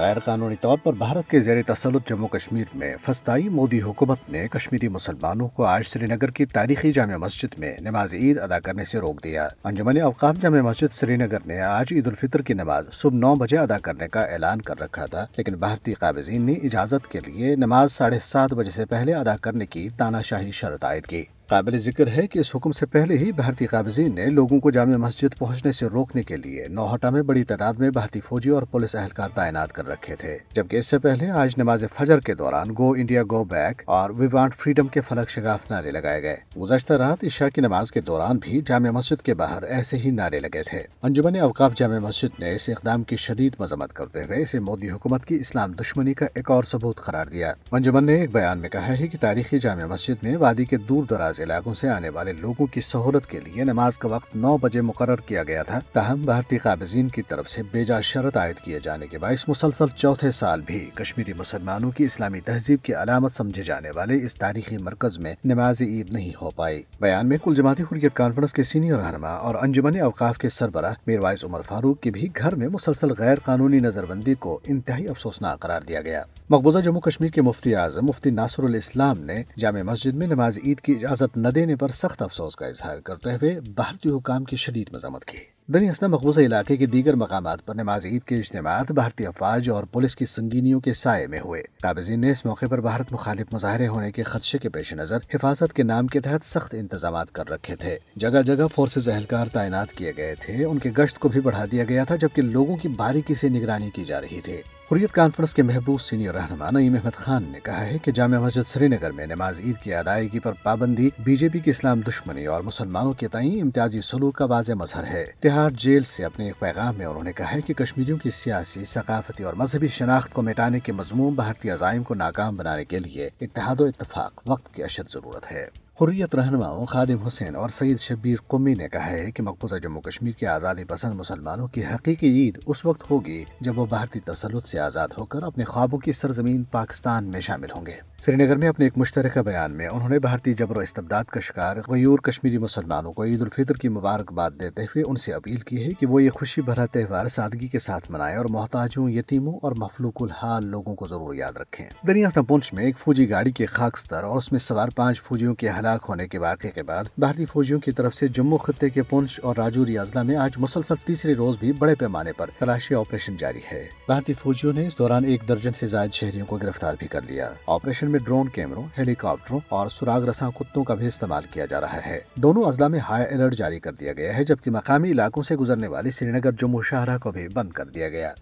गैर कानूनी तौर पर भारत के जेर तसलुत जम्मू कश्मीर में फस्ताई मोदी हुकूमत ने कश्मीरी मुसलमानों को आज श्रीनगर की तारीखी जाम मस्जिद में नमाज ईद अदा करने से रोक दिया अंजुमन अवकाम जाम मस्जिद श्रीनगर ने आज ईद उल फितर की नमाज सुबह नौ बजे अदा करने का ऐलान कर रखा था लेकिन भारतीय काबजीन ने इजाजत के लिए नमाज साढ़े सात बजे ऐसी पहले अदा करने की तानाशाही शर्त आयद की काबिल जिक्र है कि इस हुक्म से पहले ही भारतीय काबजीन ने लोगों को जाम मस्जिद पहुंचने से रोकने के लिए नौहटा में बड़ी तादाद में भारतीय फौजी और पुलिस अहलकार तैनात कर रखे थे जबकि इससे पहले आज नमाज फजर के दौरान गो इंडिया गो बैक और वी फ्रीडम के फलक शगाफ नारे लगाए गए गुजशत रात ईशा की नमाज के दौरान भी जाम मस्जिद के बाहर ऐसे ही नारे लगे थे अंजुमन अवकाफ जाम मस्जिद ने इस इकदाम की शदीद मजम्मत करते हुए इसे मोदी हुकूमत की इस्लाम दुश्मनी का एक और सबूत करार दिया अंजुमन ने एक बयान में कहा है की तारीखी जाम मस्जिद में वादी के दूर दराज इलाकों ऐसी आने वाले लोगों की सहूलत के लिए नमाज का वक्त नौ बजे मुकर किया गया था तहम भारतीय काबजीन की तरफ ऐसी बेजा शरत आयद किए जाने के बाईस मुसलसल चौथे साल भी कश्मीरी मुसलमानों की इस्लामी तहजीब की अलामत समझे जाने वाले इस तारीखी मरकज में नमाज ईद नहीं हो पाई बयान में कुल जमाती हुरियत कॉन्फ्रेंस के सीनियर रहनमा और अंजुमन अवकाफ के सरबराह मेरवाइज़ उमर फारूक के भी घर में मुसलसल गैर कानूनी नजरबंदी को इंतहाई अफसोसनाक करार दिया गया मकबूजा जम्मू कश्मीर के मुफ्ती आजम मुफ्ती नासरुल इस्लाम ने जाम मस्जिद में नमाज ईद की इजाजत न देने पर सख्त अफसोस का इजहार करते हुए भारतीय हुकाम की शदीद मजामत की दनी हसना मकबूजा इलाके के दीगर मकाम पर नमाज ईद के इज्तमात भारतीय अफवाज और पुलिस की संगीनियों के साय में हुए काबजीन ने इस मौके पर भारत मुखालिफ मुजाहरे होने के खदशे के पेश नज़र हिफाजत के नाम के तहत सख्त इंतजाम कर रखे थे जगह जगह फोर्स एहलकार तैनात किए गए थे उनके गश्त को भी बढ़ा दिया गया था जबकि लोगों की बारीकी से निगरानी की जा रही थी हुरियत कॉन्फ्रेंस के महबूब सीनियर रहनमा ईम अहमद खान ने कहा है कि जाम मस्जिद श्रीनगर में नमाज ईद की अदायगी पर पाबंदी बीजेपी की इस्लाम दुश्मनी और मुसलमानों के तय इम्तियाजी सलूक का वाज मजहर है तिहाड़ जेल से अपने एक पैगाम में उन्होंने कहा है कि कश्मीरियों की सियासी सकाफती और मजहबी शनाख्त को मिटाने के मजमूम भारतीय अजाइम को नाकाम बनाने के लिए इतिहाद इतफाक वक्त की अशद जरूरत है हुर्रियत रहनुमाओं खादिम हुसैन और सईद शब्बीर कुमी ने कहा है कि मकबूजा जम्मू कश्मीर के आज़ादी पसंद मुसलमानों की हकीकी ईद उस वक्त होगी जब वो भारतीय तसलुत से आज़ाद होकर अपने ख्वाबों की सरजमीन पाकिस्तान में शामिल होंगे श्रीनगर में अपने एक मुश्तर बयान में उन्होंने भारतीय जबर इस्तबदाद का शिकार गयूर कश्मीरी मुसलमानों को ईद उलफितर की मुबारकबाद देते हुए उनसे अपील की है कि वो ये खुशी भरा त्यौहार सादगी के साथ मनाए और मोहताजों यतीमों और मफलूकुल हाल लोगों को जरूर याद रखें दरिया पुंछ में एक फौजी गाड़ी के खाकस्तर और उसमें सवार पांच फौजियों के हालात हलाक होने के वाक के बाद भारतीय फौजियों की तरफ ऐसी जम्मू खत्े के पुंछ और राजौरी अजला में आज मुसलसल तीसरे रोज भी बड़े पैमाने आरोप तलाशी ऑपरेशन जारी है भारतीय फौजियों ने इस दौरान एक दर्जन ऐसी ज्यादा शहरियों को गिरफ्तार भी कर लिया ऑपरेशन में ड्रोन कैमरों हेलीकॉप्टरों और सुराग रसा कुत्तों का भी इस्तेमाल किया जा रहा है दोनों अजला में हाई अलर्ट जारी कर दिया गया है जबकि मकामी इलाकों ऐसी गुजरने वाली श्रीनगर जम्मू शाहरा को भी बंद कर दिया गया